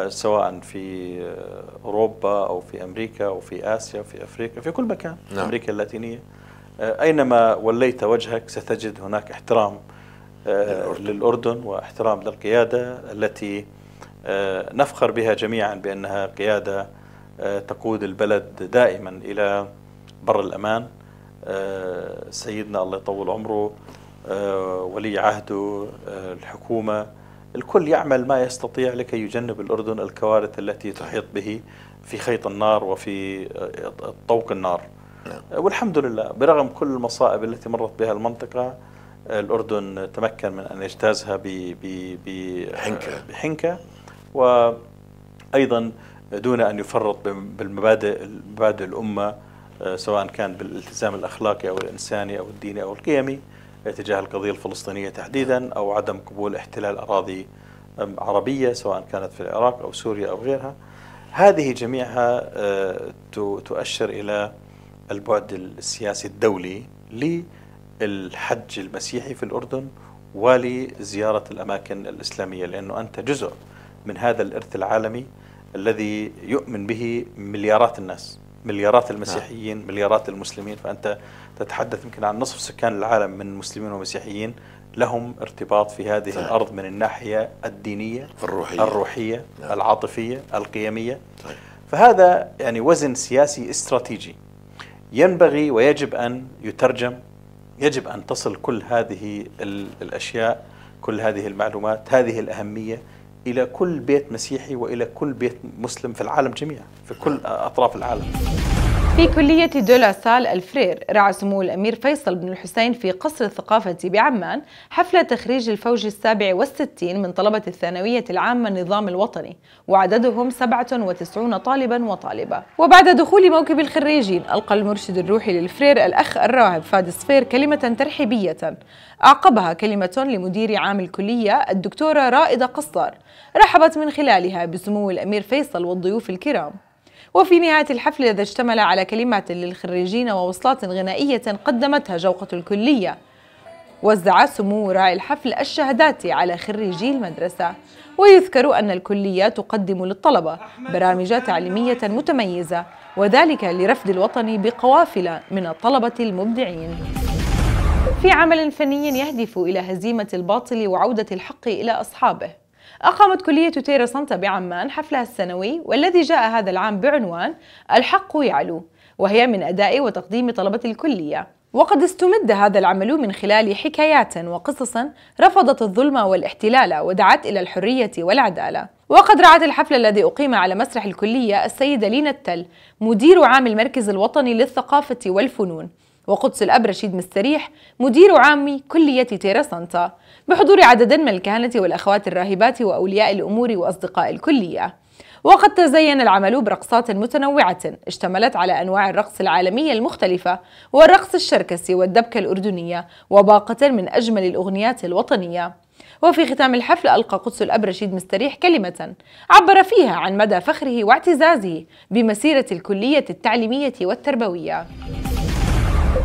سواء في أوروبا أو في أمريكا أو في آسيا أو في أفريقيا في كل مكان نعم. أمريكا اللاتينية أينما وليت وجهك ستجد هناك احترام للأردن, للأردن واحترام للقيادة التي آه، نفخر بها جميعا بأنها قيادة آه، تقود البلد دائما إلى بر الأمان آه، سيدنا الله يطول عمره ولي عهده الحكومة الكل يعمل ما يستطيع لكي يجنب الأردن الكوارث التي تحيط به في خيط النار وفي طوق النار نعم. والحمد لله برغم كل المصائب التي مرت بها المنطقة الأردن تمكن من أن يجتازها بحنكة بحنكة وأيضا دون أن يفرط بالمبادئ مبادئ الأمة آه، سواء كان بالالتزام الأخلاقي أو الإنساني أو الديني أو القيمي تجاه القضية الفلسطينية تحديدا أو عدم قبول احتلال أراضي عربية سواء كانت في العراق أو سوريا أو غيرها هذه جميعها آه، تؤشر إلى البعد السياسي الدولي الحج المسيحي في الأردن ولزيارة الأماكن الإسلامية لأنه أنت جزء من هذا الإرث العالمي الذي يؤمن به مليارات الناس مليارات نعم. المسيحيين مليارات المسلمين فأنت تتحدث يمكن عن نصف سكان العالم من مسلمين ومسيحيين لهم ارتباط في هذه طيب. الأرض من الناحية الدينية الروحية, الروحية نعم. العاطفية القيمية طيب. فهذا يعني وزن سياسي استراتيجي ينبغي ويجب أن يترجم يجب أن تصل كل هذه الأشياء كل هذه المعلومات هذه الأهمية إلى كل بيت مسيحي وإلى كل بيت مسلم في العالم جميعا في كل أطراف العالم في كلية دولا سال الفرير رعى سمو الأمير فيصل بن الحسين في قصر الثقافة بعمان حفلة تخريج الفوج السابع والستين من طلبة الثانوية العامة النظام الوطني وعددهم 97 طالبا وطالبة وبعد دخول موكب الخريجين ألقى المرشد الروحي للفرير الأخ الراهب فادي صفير كلمة ترحيبية أعقبها كلمة لمدير عام الكلية الدكتورة رائدة قصار رحبت من خلالها بسمو الأمير فيصل والضيوف الكرام وفي نهاية الحفل الذي اشتمل على كلمات للخريجين ووصلات غنائية قدمتها جوقة الكلية وزع سمو راعي الحفل الشهادات على خريجي المدرسة ويذكر أن الكلية تقدم للطلبة برامج تعليمية متميزة وذلك لرفد الوطن بقوافل من الطلبة المبدعين في عمل فني يهدف إلى هزيمة الباطل وعودة الحق إلى أصحابه أقامت كلية تيرا سانتا بعمان حفلها السنوي والذي جاء هذا العام بعنوان الحق يعلو وهي من أداء وتقديم طلبة الكلية وقد استمد هذا العمل من خلال حكايات وقصص رفضت الظلم والاحتلال ودعت إلى الحرية والعدالة وقد رعت الحفل الذي أقيم على مسرح الكلية السيدة لينا التل مدير عام المركز الوطني للثقافة والفنون وقدس الأب رشيد مستريح مدير عام كلية تيرا سانتا بحضور عدد من الكهنة والأخوات الراهبات وأولياء الأمور وأصدقاء الكلية وقد تزين العمل برقصات متنوعة اشتملت على أنواع الرقص العالمية المختلفة والرقص الشركسي والدبكة الأردنية وباقة من أجمل الأغنيات الوطنية وفي ختام الحفل ألقى قدس الأب رشيد مستريح كلمة عبر فيها عن مدى فخره واعتزازه بمسيرة الكلية التعليمية والتربوية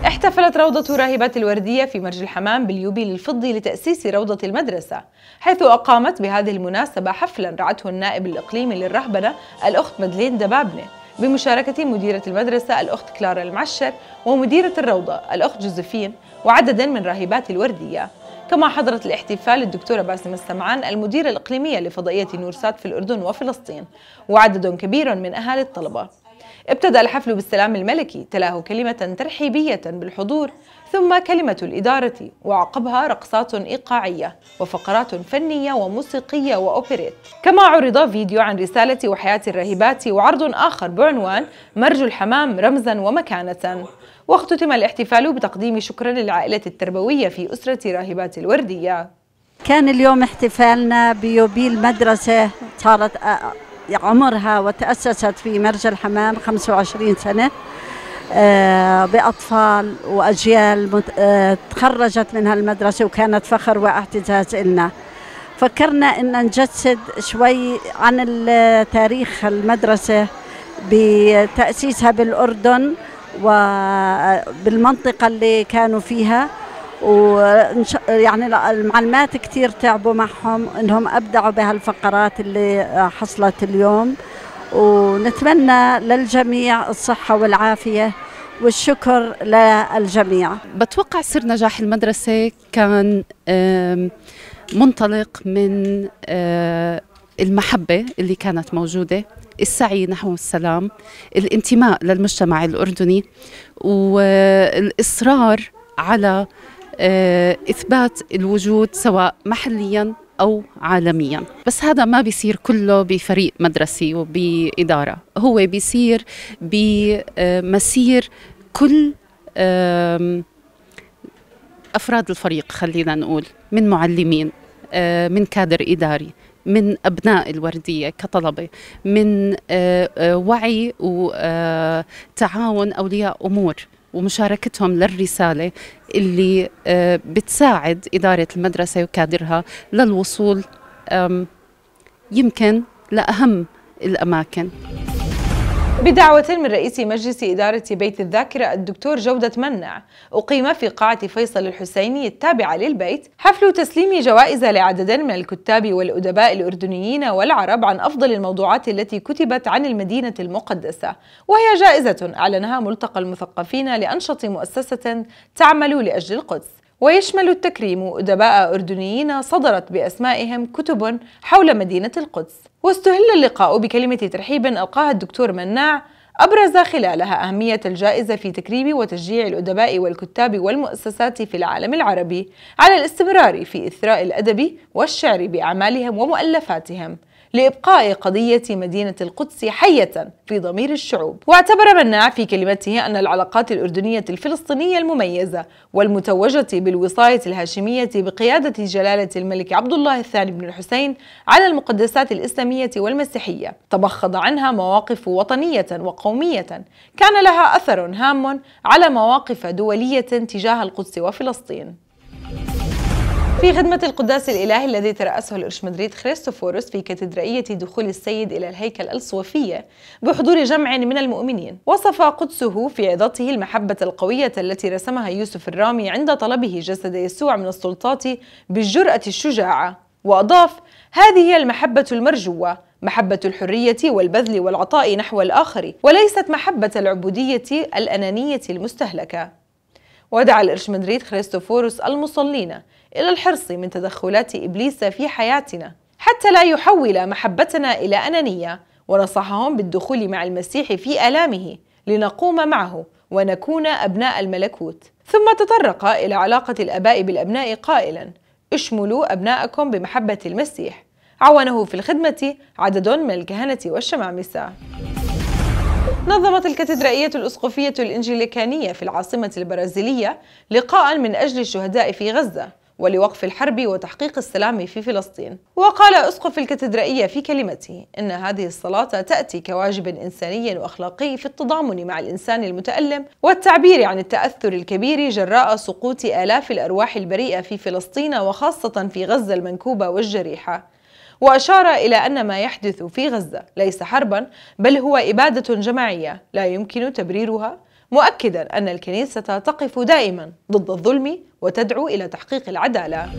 احتفلت روضة راهبات الوردية في مرج الحمام باليوبيل الفضي لتأسيس روضة المدرسة حيث أقامت بهذه المناسبة حفلا رعته النائب الإقليمي للرهبنة الأخت مدلين دبابنة بمشاركة مديرة المدرسة الأخت كلارا المعشر ومديرة الروضة الأخت جوزفين وعدد من راهبات الوردية كما حضرت الاحتفال الدكتورة باسم السمعان المديرة الإقليمية لفضائية نورسات في الأردن وفلسطين وعدد كبير من أهالي الطلبة ابتدى الحفل بالسلام الملكي تلاه كلمة ترحيبية بالحضور ثم كلمة الإدارة وعقبها رقصات إيقاعية وفقرات فنية وموسيقية وأوبريت كما عرض فيديو عن رسالة وحياة الراهبات وعرض آخر بعنوان مرج الحمام رمزا ومكانة واختتم الاحتفال بتقديم شكر للعائلة التربوية في أسرة راهبات الوردية كان اليوم احتفالنا بيوبيل مدرسة صارت عمرها وتأسست في مرج الحمام 25 سنة آه، بأطفال وأجيال آه، تخرجت من هالمدرسة وكانت فخر واعتزاز لنا فكرنا أن نجسد شوي عن تاريخ المدرسة بتأسيسها بالأردن وبالمنطقة اللي كانوا فيها ويعني المعلمات كثير تعبوا معهم انهم ابدعوا بهالفقرات اللي حصلت اليوم ونتمنى للجميع الصحه والعافيه والشكر للجميع بتوقع سر نجاح المدرسه كان منطلق من آه، المحبه اللي كانت موجوده السعي نحو السلام الانتماء للمجتمع الاردني والاصرار على آه، إثبات الوجود سواء محليا أو عالميا بس هذا ما بيصير كله بفريق مدرسي وبإدارة هو بيصير بمسير كل أفراد الفريق خلينا نقول من معلمين آه، من كادر إداري من أبناء الوردية كطلبة من آه، وعي وتعاون أولياء أمور ومشاركتهم للرسالة اللي آه، بتساعد إدارة المدرسة وكادرها للوصول يمكن لأهم الأماكن بدعوة من رئيس مجلس إدارة بيت الذاكرة الدكتور جودة منع أقيم في قاعة فيصل الحسيني التابعة للبيت حفل تسليم جوائز لعدد من الكتاب والأدباء الأردنيين والعرب عن أفضل الموضوعات التي كتبت عن المدينة المقدسة وهي جائزة أعلنها ملتقى المثقفين لأنشط مؤسسة تعمل لأجل القدس ويشمل التكريم أدباء أردنيين صدرت بأسمائهم كتب حول مدينة القدس واستهل اللقاء بكلمة ترحيب ألقاها الدكتور مناع أبرز خلالها أهمية الجائزة في تكريم وتشجيع الأدباء والكتاب والمؤسسات في العالم العربي على الاستمرار في إثراء الأدب والشعر بأعمالهم ومؤلفاتهم لإبقاء قضية مدينة القدس حية في ضمير الشعوب واعتبر مناع في كلمته أن العلاقات الأردنية الفلسطينية المميزة والمتوجة بالوصاية الهاشمية بقيادة جلالة الملك عبد الله الثاني بن الحسين على المقدسات الإسلامية والمسيحية تبخض عنها مواقف وطنية وقومية كان لها أثر هام على مواقف دولية تجاه القدس وفلسطين في خدمة القداس الإلهي الذي ترأسه الإرش مدريد خريستوفوروس في كاتدرائية دخول السيد إلى الهيكل الصوفية بحضور جمع من المؤمنين وصف قدسه في عظته المحبة القوية التي رسمها يوسف الرامي عند طلبه جسد يسوع من السلطات بالجرأة الشجاعة وأضاف هذه هي المحبة المرجوة محبة الحرية والبذل والعطاء نحو الآخر وليست محبة العبودية الأنانية المستهلكة ودعا الإرش مدريد خريستوفوروس المصلين إلى الحرص من تدخلات إبليس في حياتنا حتى لا يحول محبتنا إلى أنانية ونصحهم بالدخول مع المسيح في آلامه لنقوم معه ونكون أبناء الملكوت ثم تطرق إلى علاقة الآباء بالأبناء قائلا اشملوا أبناءكم بمحبة المسيح عاونه في الخدمة عدد من الكهنة والشمامسة نظمت الكاتدرائية الأسقفية الإنجليكانية في العاصمة البرازيلية لقاء من أجل الشهداء في غزة ولوقف الحرب وتحقيق السلام في فلسطين وقال أسقف الكاتدرائية في كلمته إن هذه الصلاة تأتي كواجب إنساني وأخلاقي في التضامن مع الإنسان المتألم والتعبير عن التأثر الكبير جراء سقوط آلاف الأرواح البريئة في فلسطين وخاصة في غزة المنكوبة والجريحة وأشار إلى أن ما يحدث في غزة ليس حربا بل هو إبادة جماعية لا يمكن تبريرها مؤكدا أن الكنيسة تقف دائما ضد الظلم وتدعو إلى تحقيق العدالة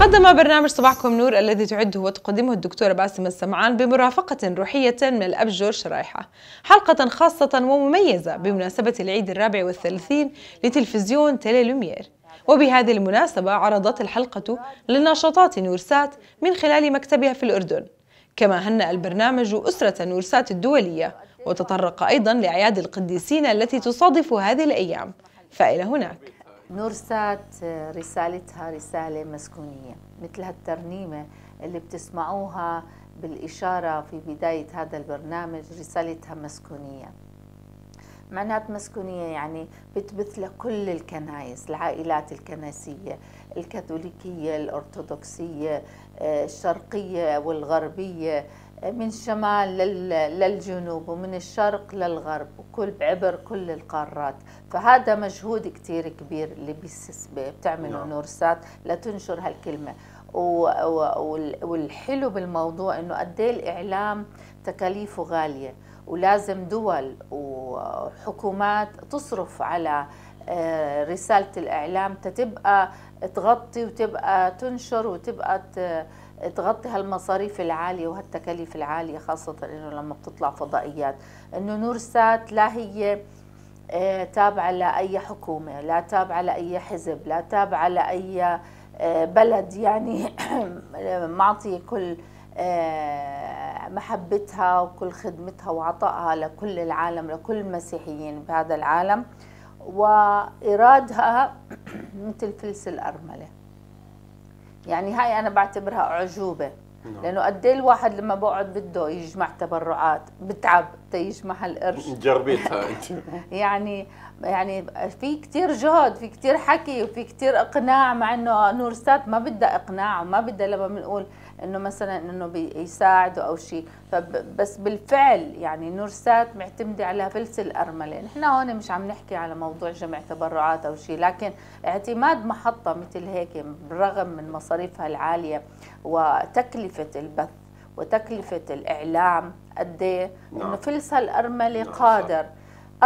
قدم برنامج صباحكم نور الذي تعده وتقدمه الدكتورة باسم السمعان بمرافقة روحية من الأب جورج شرايحة حلقة خاصة ومميزة بمناسبة العيد الرابع والثلاثين لتلفزيون تيلي لومير وبهذه المناسبة عرضت الحلقة لنشاطات نورسات من خلال مكتبها في الأردن كما هنأ البرنامج أسرة نورسات الدولية وتطرق أيضا لأعياد القديسين التي تصادف هذه الأيام فإلى هناك نورسات آه، رسالتها رسالة مسكونية مثل هالترنيمة اللي بتسمعوها بالإشارة في بداية هذا البرنامج رسالتها مسكونية معنات مسكونية يعني بتبث لكل الكنائس العائلات الكنسية الكاثوليكية الأرثوذكسية آه، الشرقية والغربية من الشمال للجنوب ومن الشرق للغرب وكل بعبر كل القارات فهذا مجهود كتير كبير اللي بتعمله نعم. نورسات لتنشر هالكلمة والحلو بالموضوع انه قد إيه الاعلام تكاليفه غاليه ولازم دول وحكومات تصرف على آه، رساله الاعلام تتبقى تغطي وتبقى تنشر وتبقى تغطي هالمصاريف العاليه وهالتكاليف العاليه خاصه انه لما بتطلع فضائيات انه نورسات لا هي آه، تابعه لاي حكومه لا تابعه لاي حزب لا تابعه لاي آه، بلد يعني معطيه كل آه، محبتها وكل خدمتها وعطائها لكل العالم لكل المسيحيين بهذا العالم وإرادها مثل فلس الأرملة يعني هاي أنا بعتبرها عجوبه نعم. لانه قد إيه الواحد لما بقعد بده يجمع تبرعات بتعب تيجمع هالقرش جربيتها انت يعني يعني في كثير جهد في كثير حكي وفي كثير اقناع مع انه نورسات ما بدها اقناع وما بدها لما بنقول انه مثلا انه بيساعدوا او شيء فبس بالفعل يعني نورسات معتمده على فلس الارمله نحن هون مش عم نحكي على موضوع جمع تبرعات او شيء لكن اعتماد محطه مثل هيك بالرغم من مصاريفها العاليه وتكلفه البث وتكلفه الاعلام قد ايه انه نعم. فلس الارمله نعم، قادر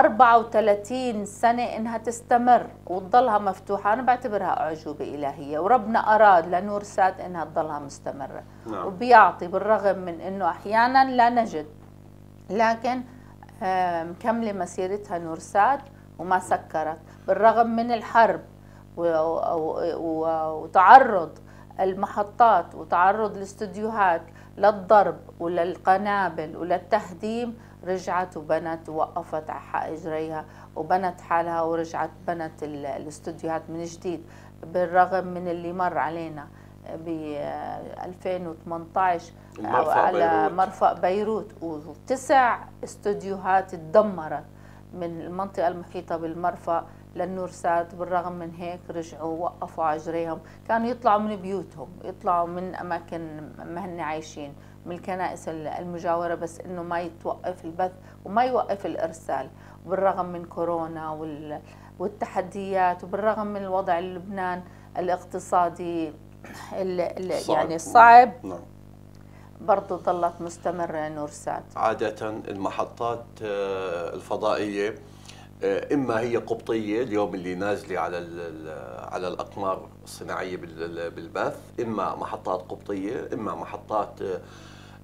34 سنة إنها تستمر وتضلها مفتوحة أنا بعتبرها أعجوبة إلهية وربنا أراد لنور ساد إنها تضلها مستمرة نعم. وبيعطي بالرغم من إنه أحيانا لا نجد لكن مكملة مسيرتها نور ساد وما سكرت بالرغم من الحرب وتعرض المحطات وتعرض الاستديوهات للضرب وللقنابل وللتهديم رجعت وبنت ووقفت على اجريها وبنت حالها ورجعت بنت الاستوديوهات من جديد بالرغم من اللي مر علينا ب 2018 على مرفق بيروت وتسع استوديوهات تدمرت من المنطقة المحيطة بالمرفأ للنورسات بالرغم من هيك رجعوا وقفوا عجريهم كانوا يطلعوا من بيوتهم يطلعوا من أماكن ما هن عايشين من الكنائس المجاورة بس أنه ما يتوقف البث وما يوقف الإرسال بالرغم من كورونا والتحديات وبالرغم من الوضع اللبنان الاقتصادي الصعب. يعني الصعب نعم. برضه ظلت مستمرة نورسات عادة المحطات آه، الفضائية آه، اما هي قبطيه اليوم اللي نازله على على الاقمار الصناعيه بالبث اما محطات قبطيه اما محطات آه،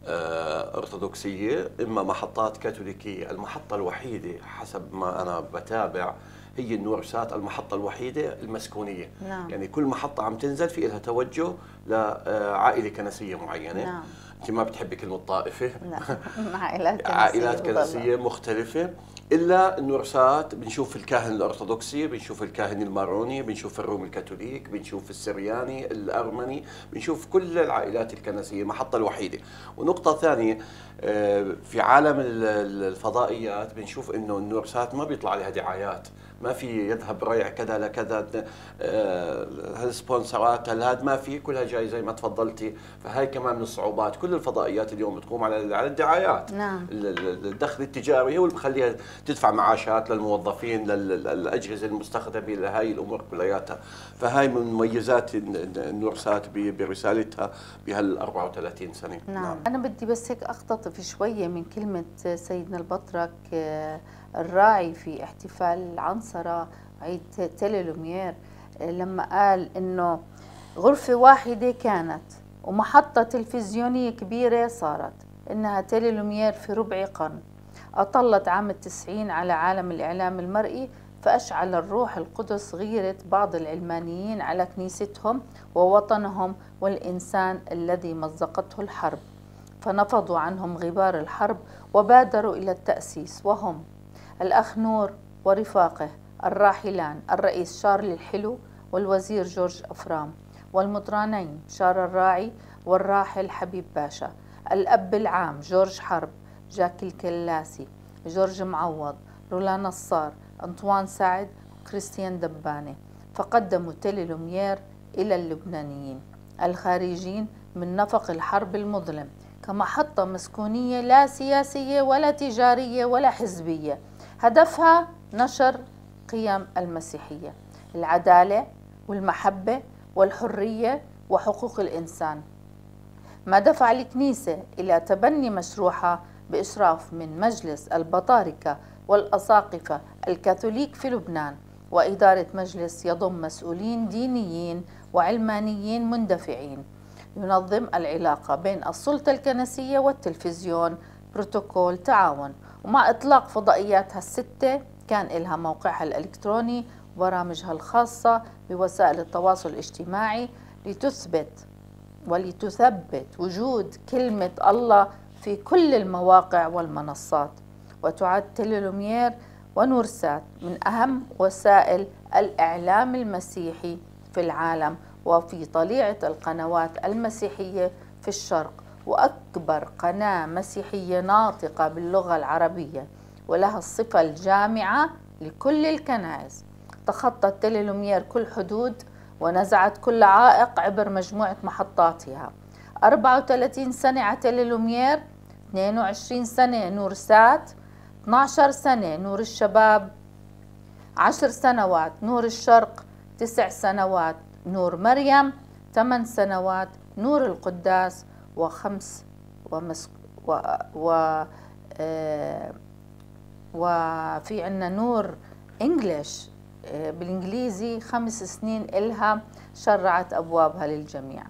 آه، ارثوذكسيه اما محطات كاثوليكيه، المحطه الوحيده حسب ما انا بتابع هي النورسات المحطة الوحيدة المسكونية نعم. يعني كل محطة عم تنزل في إلها توجه لعائلة كنسية معينة نعم. أنت ما بتحبي كلمة طائفة لا عائلات كنسية, عائلات كنسية مختلفة الا انه رسات بنشوف الكاهن الارثوذكسي بنشوف الكاهن الماروني بنشوف الروم الكاثوليك بنشوف السرياني الارمني بنشوف كل العائلات الكنسيه محطه الوحيده ونقطه ثانيه آه، في عالم الفضائيات بنشوف انه النورسات ما بيطلع لها دعايات ما في يذهب ريع كذا لكذا هالسبونسرات آه، هذا ما في كلها جاي زي ما تفضلتي فهي كمان من الصعوبات كل الفضائيات اليوم بتقوم على على الدعايات نعم الدخل التجاري هو اللي بخليها تدفع معاشات للموظفين للاجهزه المستخدمه لهي الامور كلياتها فهي من مميزات النورسات برسالتها بهال 34 سنه نعم. نعم انا بدي بس هيك اختطف شويه من كلمه سيدنا البطرك آه، الراعي في احتفال العنصرة عيد تيليلومير لما قال انه غرفة واحدة كانت ومحطة تلفزيونية كبيرة صارت إنها تيليلومير في ربع قرن أطلت عام التسعين على عالم الإعلام المرئي فأشعل الروح القدس غيرة بعض العلمانيين على كنيستهم ووطنهم والإنسان الذي مزقته الحرب فنفضوا عنهم غبار الحرب وبادروا إلى التأسيس وهم الأخ نور ورفاقه الراحلان الرئيس شارل الحلو والوزير جورج أفرام والمطرانين شار الراعي والراحل حبيب باشا الأب العام جورج حرب جاك الكلاسي جورج معوض رولا نصار أنطوان سعد كريستيان دبانة فقدموا تيلي لوميير إلى اللبنانيين الخارجين من نفق الحرب المظلم كمحطة مسكونية لا سياسية ولا تجارية ولا حزبية هدفها نشر قيم المسيحية العدالة والمحبة والحرية وحقوق الإنسان ما دفع الكنيسة إلى تبني مشروعها بإشراف من مجلس البطاركة والأساقفة الكاثوليك في لبنان وإدارة مجلس يضم مسؤولين دينيين وعلمانيين مندفعين ينظم العلاقة بين السلطة الكنسية والتلفزيون بروتوكول تعاون ومع إطلاق فضائياتها الستة كان إلها موقعها الإلكتروني وبرامجها الخاصة بوسائل التواصل الاجتماعي لتثبت ولتثبت وجود كلمة الله في كل المواقع والمنصات وتعد تليلومير ونورسات من أهم وسائل الإعلام المسيحي في العالم وفي طليعة القنوات المسيحية في الشرق وأكبر قناة مسيحية ناطقة باللغة العربية ولها الصفة الجامعة لكل الكنائس تخطت تليلومير كل حدود ونزعت كل عائق عبر مجموعة محطاتها 34 سنة على تليلومير 22 سنة نور سات 12 سنة نور الشباب 10 سنوات نور الشرق 9 سنوات نور مريم 8 سنوات نور القداس وخمس ومسك و, و... آه، وفي عندنا نور انجلش آه، بالانجليزي خمس سنين إلها شرعت أبوابها للجميع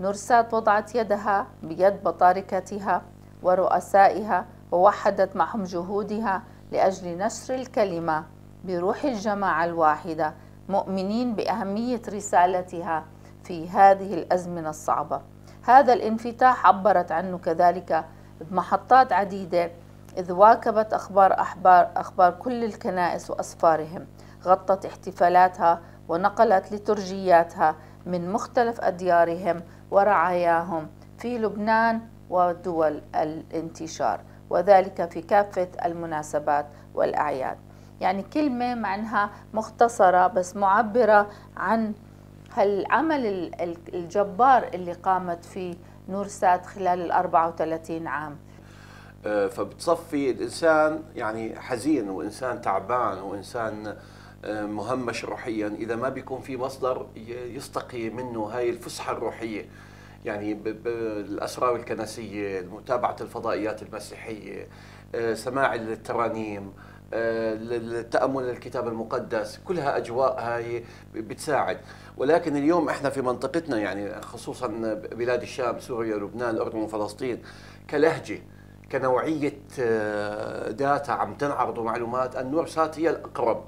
نورسات وضعت يدها بيد بطاركتها ورؤسائها ووحدت معهم جهودها لأجل نشر الكلمة بروح الجماعة الواحدة مؤمنين بأهمية رسالتها في هذه الأزمنة الصعبة هذا الانفتاح عبرت عنه كذلك بمحطات عديدة إذ واكبت أخبار أحبار أخبار كل الكنائس وأسفارهم غطت احتفالاتها ونقلت لترجياتها من مختلف أديارهم ورعاياهم في لبنان ودول الانتشار وذلك في كافة المناسبات والأعياد يعني كلمة معنها مختصرة بس معبرة عن هالعمل الجبار اللي قامت فيه نورسات خلال ال 34 عام أه، فبتصفي الانسان يعني حزين وانسان تعبان وانسان أه، مهمش روحيا اذا ما بيكون في مصدر يستقي منه هاي الفسحه الروحيه يعني الاسرار الكنسيه متابعه الفضائيات المسيحيه أه، سماع الترانيم آه، للتامل للكتاب المقدس كلها اجواء هاي بتساعد ولكن اليوم احنا في منطقتنا يعني خصوصا بلاد الشام سوريا لبنان الاردن وفلسطين كلهجه كنوعيه آه، داتا عم تنعرض ومعلومات النورسات هي الاقرب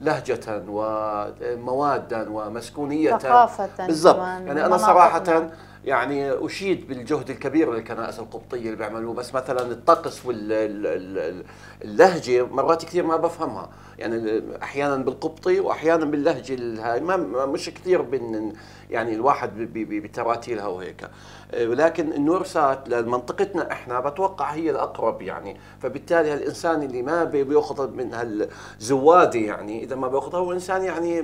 لهجة وموادا آه، ومسكونية ثقافة بالضبط يعني أنا صراحة يعني اشيد بالجهد الكبير للكنائس القبطيه اللي بيعملوه بس مثلا الطقس واللهجه مرات كثير ما بفهمها يعني احيانا بالقبطي واحيانا باللهجه الهاي ما مش كثير بين يعني الواحد بتراتيلها وهيك ولكن النورسات لمنطقتنا احنا بتوقع هي الاقرب يعني فبالتالي الانسان اللي ما بياخذ من هالزواده يعني اذا ما بياخذها هو انسان يعني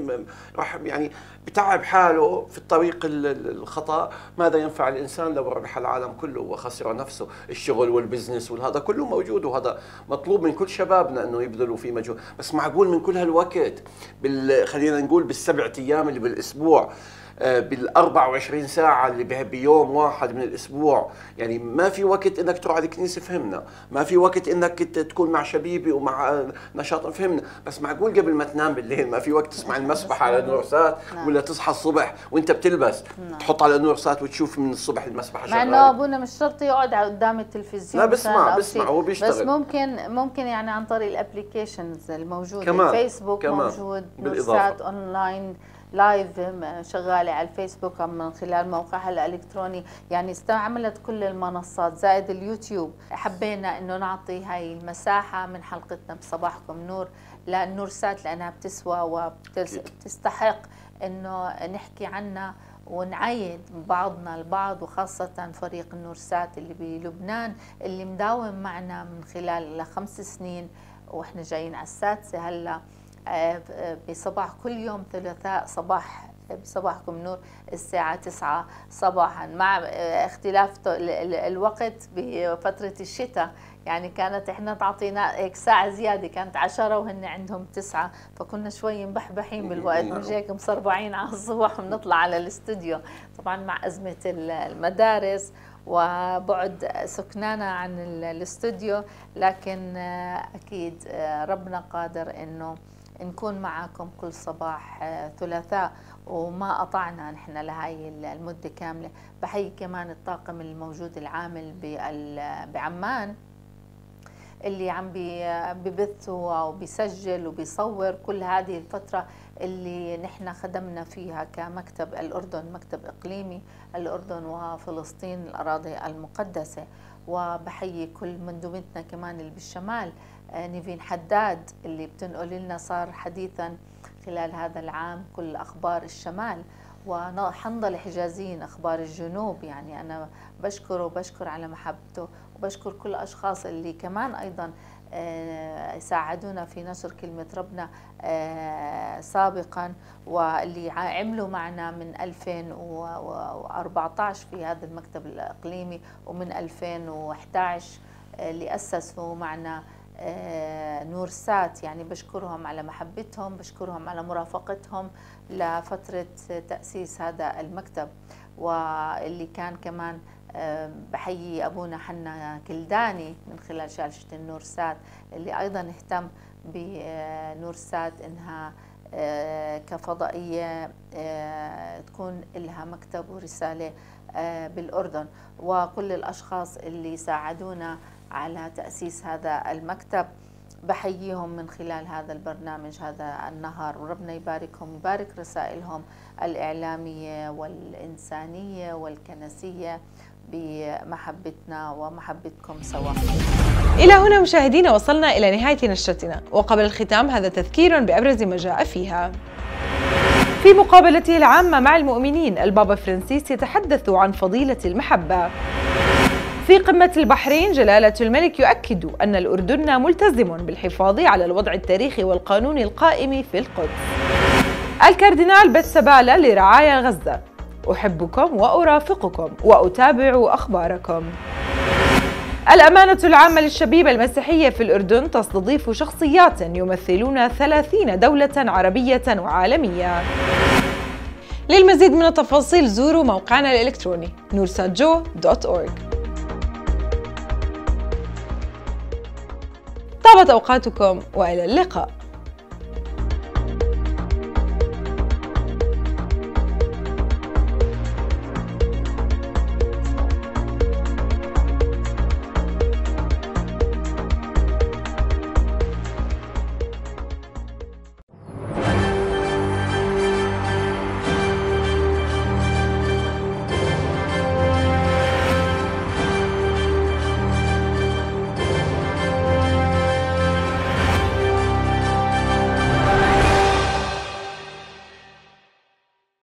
راح يعني بتعب حاله في الطريق الخطا ما ماذا ينفع الانسان لو ربح العالم كله وخسر نفسه الشغل والبزنس وهذا كله موجود وهذا مطلوب من كل شبابنا انه يبذلوا فيه مجهود بس معقول من كل هالوقت بال خلينا نقول بالسبع ايام اللي بالاسبوع آه، بال 24 ساعه اللي بيوم واحد من الاسبوع يعني ما في وقت انك تروح على الكنيسه فهمنا ما في وقت انك تكون مع شبيبه ومع آه، نشاط فهمنا بس معقول قبل ما تنام بالليل ما في وقت تسمع المسبح على النورسات نعم. ولا تصحى الصبح وانت بتلبس نعم. تحط على النورسات وتشوف من الصبح المسبح مع انه ابونا مش شرط يقعد قدام التلفزيون لا بسمع بسمع هو بيشتغل بس ممكن ممكن يعني عن طريق الابلكيشنز الموجوده كمان الفيسبوك كمان موجود نورسات اونلاين لايف شغاله على الفيسبوك من خلال موقعها الالكتروني يعني استعملت كل المنصات زائد اليوتيوب حبينا انه نعطي هاي المساحه من حلقتنا بصباحكم نور للنور سات لانها بتسوى وبتستحق انه نحكي عنها ونعيد بعضنا البعض وخاصة فريق النورسات اللي بلبنان اللي مداوم معنا من خلال خمس سنين واحنا جايين على السادسة هلا آه، بصباح كل يوم ثلاثاء صباح بصباحكم نور الساعة تسعة صباحا مع اختلاف الوقت بفترة الشتاء يعني كانت احنا تعطينا هيك ساعة زيادة كانت 10 وهن عندهم تسعة فكنا شوي مبحبحين بالوقت مش هيك مصربعين على الصبح بنطلع على الاستوديو طبعا مع أزمة المدارس وبعد سكنانا عن الاستوديو لكن آه، أكيد آه، ربنا قادر أنه نكون معاكم كل صباح آه، ثلاثاء وما قطعنا نحن لهاي المدة كاملة بحيي كمان الطاقم الموجود العامل بعمان اللي عم ببث وبيسجل وبيصور كل هذه الفترة اللي نحن خدمنا فيها كمكتب الأردن مكتب إقليمي الأردن وفلسطين الأراضي المقدسة وبحيي كل مندوبتنا كمان اللي بالشمال آه، نيفين حداد اللي بتنقل لنا صار حديثا خلال هذا العام كل أخبار الشمال وحنضل حجازيين أخبار الجنوب يعني أنا بشكره وبشكر على محبته وبشكر كل الأشخاص اللي كمان أيضا آه، ساعدونا في نشر كلمة ربنا آه، سابقا واللي عملوا معنا من 2014 في هذا المكتب الإقليمي ومن 2011 اللي أسسوا معنا آه، نورسات يعني بشكرهم على محبتهم بشكرهم على مرافقتهم لفترة تأسيس هذا المكتب واللي كان كمان آه، بحيي أبونا حنا كلداني من خلال شالشة النورسات اللي أيضا اهتم بنورسات آه، إنها آه، كفضائية آه، تكون لها مكتب ورسالة آه، بالأردن وكل الأشخاص اللي ساعدونا على تأسيس هذا المكتب بحييهم من خلال هذا البرنامج هذا النهار وربنا يباركهم يبارك رسائلهم الإعلامية والإنسانية والكنسية بمحبتنا ومحبتكم سوا إلى هنا مشاهدينا وصلنا إلى نهاية نشرتنا وقبل الختام هذا تذكير بأبرز ما جاء فيها في مقابلته العامة مع المؤمنين البابا فرانسيس يتحدث عن فضيلة المحبة في قمة البحرين جلالة الملك يؤكد أن الأردن ملتزم بالحفاظ على الوضع التاريخي والقانون القائم في القدس الكاردينال بتسبالة لرعايا غزة أحبكم وأرافقكم وأتابع أخباركم الأمانة العامة للشبيبة المسيحية في الأردن تستضيف شخصيات يمثلون 30 دولة عربية وعالمية للمزيد من التفاصيل زوروا موقعنا الإلكتروني نورساجو دوت طابت أوقاتكم وإلى اللقاء